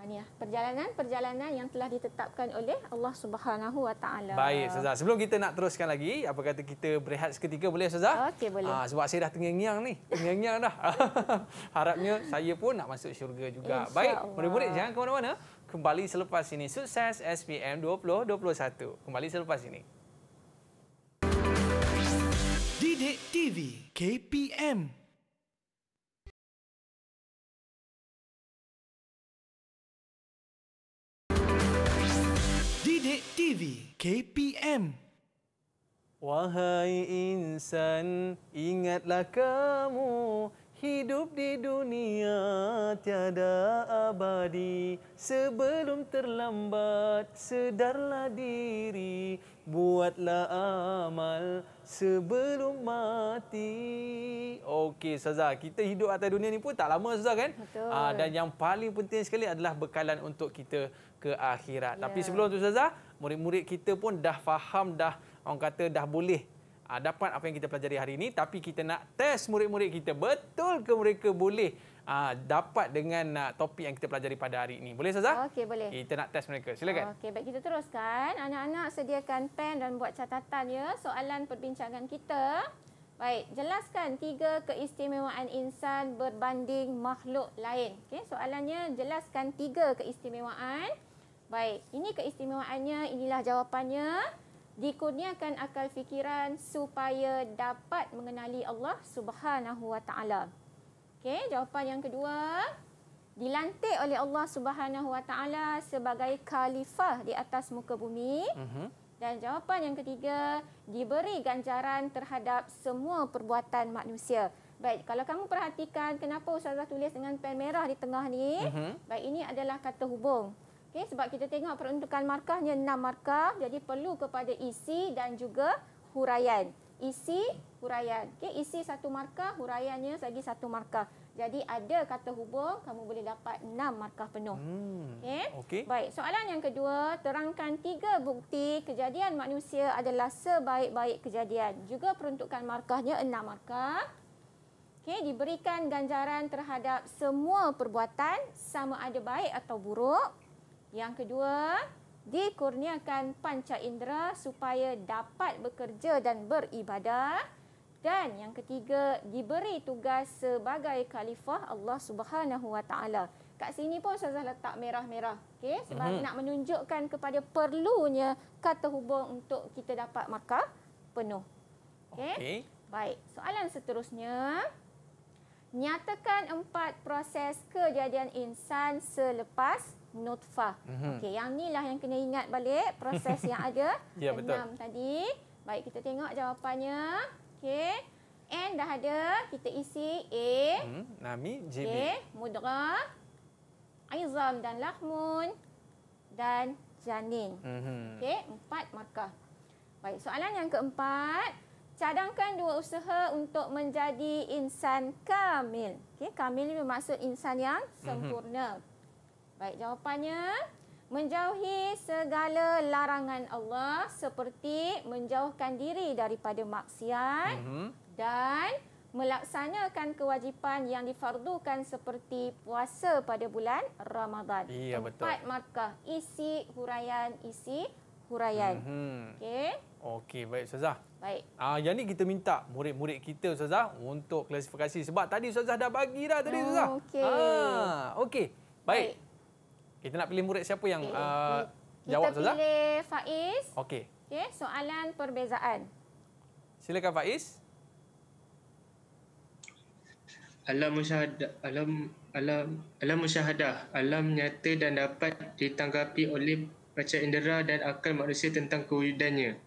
ni ya, perjalanan-perjalanan yang telah ditetapkan oleh Allah Subhanahu Wa Taala. Baik, Ustazah. Sebelum kita nak teruskan lagi, apa kata kita berehat seketika boleh Ustazah? Okey, boleh. Ah, sebab saya dah tengiang-ngiang ni. Tengiang-ngiang dah. Harapnya saya pun nak masuk syurga juga. Insya Baik, murid-murid jangan ke mana-mana. Kembali selepas ini sukses SPM 2021. Kembali selepas ini. Didik TV KPM Sidik TV KPM Wahai insan, ingatlah kamu Hidup di dunia tiada abadi Sebelum terlambat, sedarlah diri buatlah amal sebelum mati. Okey Saza, kita hidup atas dunia ini pun tak lama Saza kan? Betul. Aa, ah, dan yang paling penting sekali adalah bekalan untuk kita ke akhirat. Yeah. Tapi sebelum tu Saza, murid-murid kita pun dah faham dah orang kata dah boleh aa, ah, dapat apa yang kita pelajari hari ini tapi kita nak test murid-murid kita betul ke mereka boleh uh, dapat dengan uh, topik yang kita pelajari pada hari ini. Boleh Ustazah? Okey, boleh. Kita nak test mereka. Silakan. Okey, baik kita teruskan. Anak-anak sediakan pen dan buat catatan ya soalan perbincangan kita. Baik, jelaskan tiga keistimewaan insan berbanding makhluk lain. Okey, soalannya jelaskan tiga keistimewaan. Baik, ini keistimewaannya, inilah jawapannya. Dikurniakan akal fikiran supaya dapat mengenali Allah Subhanahu Wa Taala. Okey, jawapan yang kedua dilantik oleh Allah Subhanahu Wa Taala sebagai khalifah di atas muka bumi. Uh-huh. Dan jawapan yang ketiga diberi ganjaran terhadap semua perbuatan manusia. Baik, kalau kamu perhatikan kenapa ustazah tulis dengan pen merah di tengah ni? Uh-huh. Baik, ini adalah kata hubung. Okey, sebab kita tengok peruntukan markahnya 6 markah, jadi perlu kepada isi dan juga huraian isi huraian. Okey, isi satu markah, huraiannya lagi satu markah. Jadi ada kata hubung, kamu boleh dapat enam markah penuh. Hmm, okey. Okay. Baik, soalan yang kedua, terangkan tiga bukti kejadian manusia adalah sebaik-baik kejadian. Juga peruntukkan markahnya enam markah. okay diberikan ganjaran terhadap semua perbuatan sama ada baik atau buruk. Yang kedua, dikurniakan panca indera supaya dapat bekerja dan beribadah dan yang ketiga diberi tugas sebagai khalifah Allah Subhanahu Wa Kat sini pun Ustazah letak merah-merah. okay? sebab uh nak menunjukkan kepada perlunya kata hubung untuk kita dapat markah penuh. Okey. Okay. Baik. Soalan seterusnya nyatakan empat proses kejadian insan selepas nutfah. Mm-hmm. Okey, yang ni lah yang kena ingat balik proses yang ada. ya, betul. Enam tadi. Baik, kita tengok jawapannya. Okey. N dah ada. Kita isi A. Hmm, Nami, JB. Mudra, Aizam dan Lahmun dan Janin. Mm-hmm. Okey, empat markah. Baik, soalan yang keempat. Cadangkan dua usaha untuk menjadi insan kamil. Okey, kamil ini bermaksud insan yang mhm. sempurna. Baik, jawapannya menjauhi segala larangan Allah seperti menjauhkan diri daripada maksiat mm -hmm. dan melaksanakan kewajipan yang difardukan seperti puasa pada bulan Ramadan. Ya, Empat markah isi huraian isi huraian. Mm -hmm. Okey. Okey, baik Ustazah. Baik. Ah uh, yang ni kita minta murid-murid kita Ustazah untuk klasifikasi sebab tadi Ustazah dah bagi dah tadi Ustazah. Okey. Ha, okey. Baik. baik. Kita nak pilih murid siapa yang eh, uh, kita jawab Zaza? Kita pilih Faiz. Okey. Okey, soalan perbezaan. Silakan Faiz. Alam musyahadah, alam alam alam musyahadah, alam nyata dan dapat ditanggapi oleh baca indera dan akal manusia tentang kewujudannya.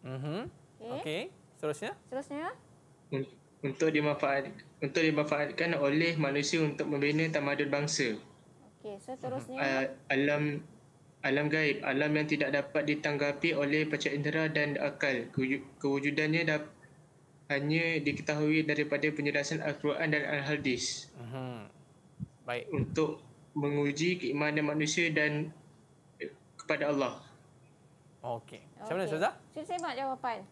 Mhm. Okey. Okay. Seterusnya? Seterusnya? Untuk dimanfaat untuk dimanfaatkan oleh manusia untuk membina tamadun bangsa. Okey, seterusnya. So, uh, alam alam gaib, alam yang tidak dapat ditanggapi oleh panca indera dan akal. Kewujudannya dapat hanya diketahui daripada penjelasan Al-Quran dan Al-Hadis. Uh-huh. Baik. Untuk menguji keimanan manusia dan eh, kepada Allah. Okey. Macam mana, Suzah? Saya sebab jawapan.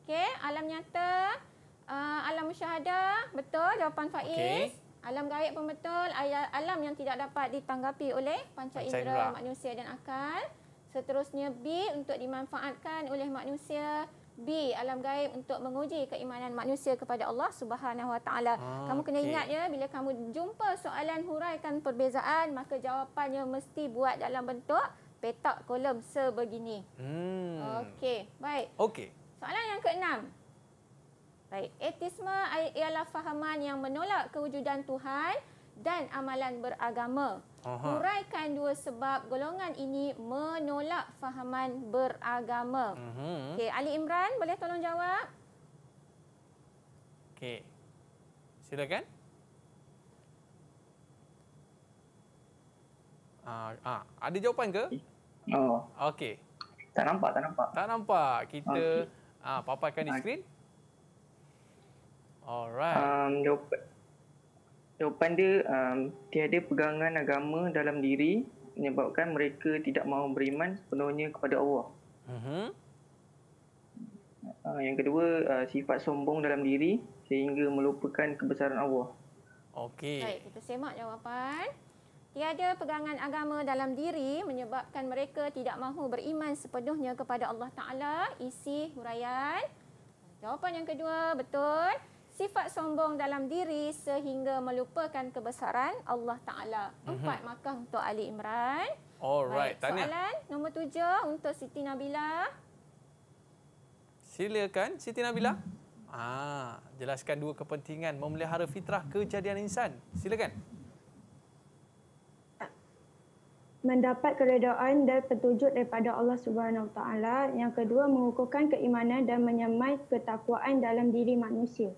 Okey, alam nyata, uh, alam musyahadah, betul jawapan Faiz. Okay. Alam gaib pun betul, alam yang tidak dapat ditanggapi oleh panca, indera manusia dan akal. Seterusnya B untuk dimanfaatkan oleh manusia. B alam gaib untuk menguji keimanan manusia kepada Allah Subhanahu Wa Taala. Hmm, kamu kena okay. ingat ya bila kamu jumpa soalan huraikan perbezaan maka jawapannya mesti buat dalam bentuk petak kolom sebegini. Hmm. Okey, baik. Okey. Soalan yang keenam, Baik, etisme ialah fahaman yang menolak kewujudan Tuhan dan amalan beragama. Aha. Huraikan dua sebab golongan ini menolak fahaman beragama. uh Okey, Ali Imran boleh tolong jawab? Okey. Silakan. Ah, ah, ada jawapan ke? Oh. Okey. Tak nampak, tak nampak. Tak nampak. Kita okay. ah paparkan di okay. skrin. Alright. Um, jawapan, jawapan dia um, tiada pegangan agama dalam diri menyebabkan mereka tidak mahu beriman sepenuhnya kepada Allah. Uh-huh. Uh, yang kedua uh, sifat sombong dalam diri sehingga melupakan kebesaran Allah. Okey. Baik, kita semak jawapan. Tiada pegangan agama dalam diri menyebabkan mereka tidak mahu beriman sepenuhnya kepada Allah Taala. Isi huraian. Jawapan yang kedua betul sifat sombong dalam diri sehingga melupakan kebesaran Allah Taala. Empat mm-hmm. markah untuk Ali Imran. Alright, Baik, tanya. Soalan nombor tujuh untuk Siti Nabila. Silakan Siti Nabila. Hmm. Ah, jelaskan dua kepentingan memelihara fitrah kejadian insan. Silakan. Mendapat keredaan dan petunjuk daripada Allah Subhanahu Taala. Yang kedua, mengukuhkan keimanan dan menyemai ketakwaan dalam diri manusia.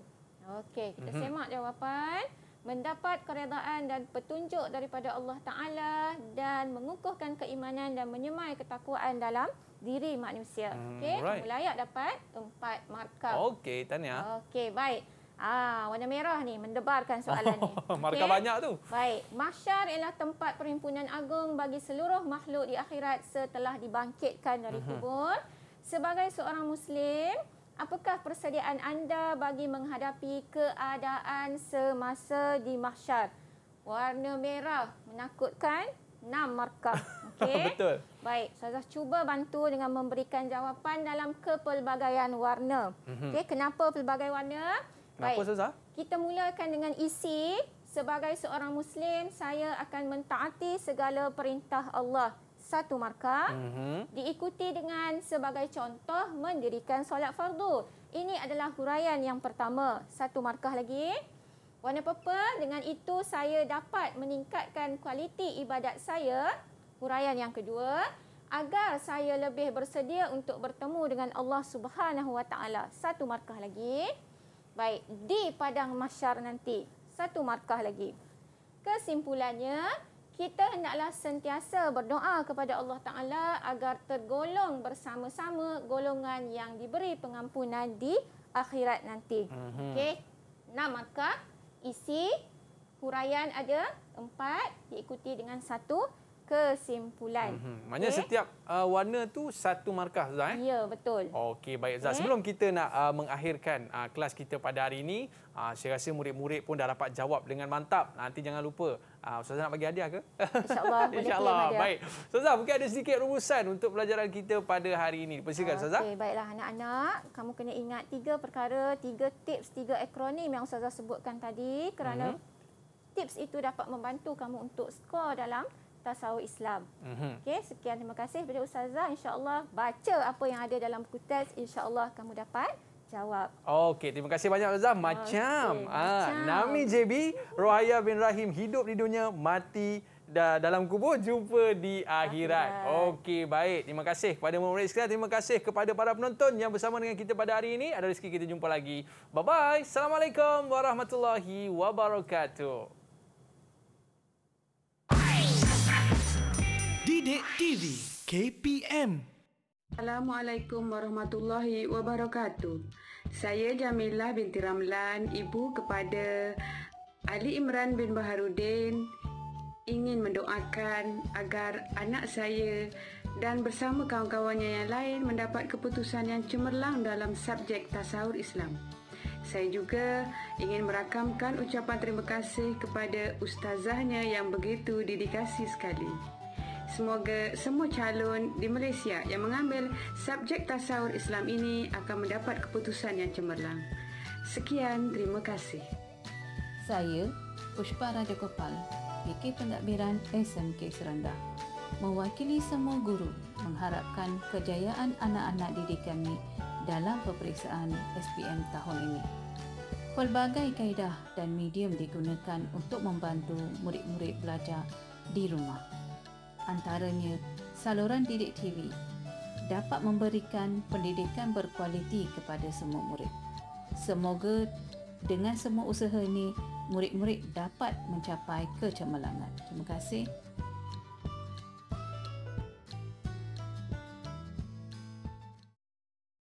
Okey, kita mm -hmm. semak jawapan. Mendapat keredaan dan petunjuk daripada Allah Ta'ala dan mengukuhkan keimanan dan menyemai ketakwaan dalam diri manusia. Mm, Okey, right. mulayak dapat empat markah. Okey, tanya. Okey, baik. Ah, warna merah ni mendebarkan soalan oh, ni. Okay. Markah banyak tu. Baik, mahsyar ialah tempat perhimpunan agung bagi seluruh makhluk di akhirat setelah dibangkitkan dari mhm. kubur. Mm -hmm. Sebagai seorang muslim, Apakah persediaan anda bagi menghadapi keadaan semasa di mahsyar? Warna merah menakutkan 6 markah. Okay. Betul. Baik, Saya cuba bantu dengan memberikan jawapan dalam kepelbagaian warna. Mhm. Okay. Kenapa pelbagai warna? Kenapa Ustazah? Kita mulakan dengan isi. Sebagai seorang Muslim, saya akan mentaati segala perintah Allah satu markah. Mm -hmm. Diikuti dengan sebagai contoh mendirikan solat fardu. Ini adalah huraian yang pertama. Satu markah lagi. Warna purple. Dengan itu saya dapat meningkatkan kualiti ibadat saya. Huraian yang kedua. Agar saya lebih bersedia untuk bertemu dengan Allah Subhanahu Wa Taala. Satu markah lagi. Baik. Di padang masyar nanti. Satu markah lagi. Kesimpulannya kita hendaklah sentiasa berdoa kepada Allah Ta'ala agar tergolong bersama-sama golongan yang diberi pengampunan di akhirat nanti. Mm-hmm. Okey. Nah, maka isi huraian ada empat diikuti dengan satu kesimpulan. Mm-hmm. Maknanya okay. setiap uh, warna tu satu markah Zah eh? Ya, betul. Okey, baik Zah. Okay. Sebelum kita nak uh, mengakhirkan uh, kelas kita pada hari ini, uh, saya rasa murid-murid pun dah dapat jawab dengan mantap. Nanti jangan lupa uh, ustazah nak bagi hadiah ke? Insyaallah. Insyaallah. insya Baik. Ustazah, mungkin ada sedikit rumusan untuk pelajaran kita pada hari ini. Persilakan ustazah. Okey, baiklah anak-anak, kamu kena ingat tiga perkara, tiga tips, tiga akronim yang ustazah sebutkan tadi kerana mm-hmm. tips itu dapat membantu kamu untuk skor dalam tasawuf Islam. Mm-hmm. Okey, sekian terima kasih kepada ustazah. Insya-Allah baca apa yang ada dalam buku teks, insya-Allah kamu dapat jawab. Okey, terima kasih banyak ustazah. Macam, okay, ah, macam Nami JB Rohaya bin Rahim hidup di dunia mati dalam kubur jumpa di akhirat. Okey, baik. Terima kasih kepada murid sekalian. Terima kasih kepada para penonton yang bersama dengan kita pada hari ini. Ada rezeki kita jumpa lagi. Bye bye. Assalamualaikum warahmatullahi wabarakatuh. Bidik TV KPM Assalamualaikum warahmatullahi wabarakatuh Saya Jamilah binti Ramlan Ibu kepada Ali Imran bin Baharudin Ingin mendoakan agar anak saya dan bersama kawan-kawannya yang lain mendapat keputusan yang cemerlang dalam subjek tasawur Islam. Saya juga ingin merakamkan ucapan terima kasih kepada ustazahnya yang begitu dedikasi sekali. Semoga semua calon di Malaysia yang mengambil subjek Tasawur Islam ini akan mendapat keputusan yang cemerlang. Sekian, terima kasih. Saya Pushpa Raja Kopal, PK Pendakbiran SMK Serendah. Mewakili semua guru mengharapkan kejayaan anak-anak didik kami dalam peperiksaan SPM tahun ini. Pelbagai kaedah dan medium digunakan untuk membantu murid-murid belajar di rumah antaranya saluran didik TV dapat memberikan pendidikan berkualiti kepada semua murid. Semoga dengan semua usaha ini, murid-murid dapat mencapai kecemerlangan. Terima kasih.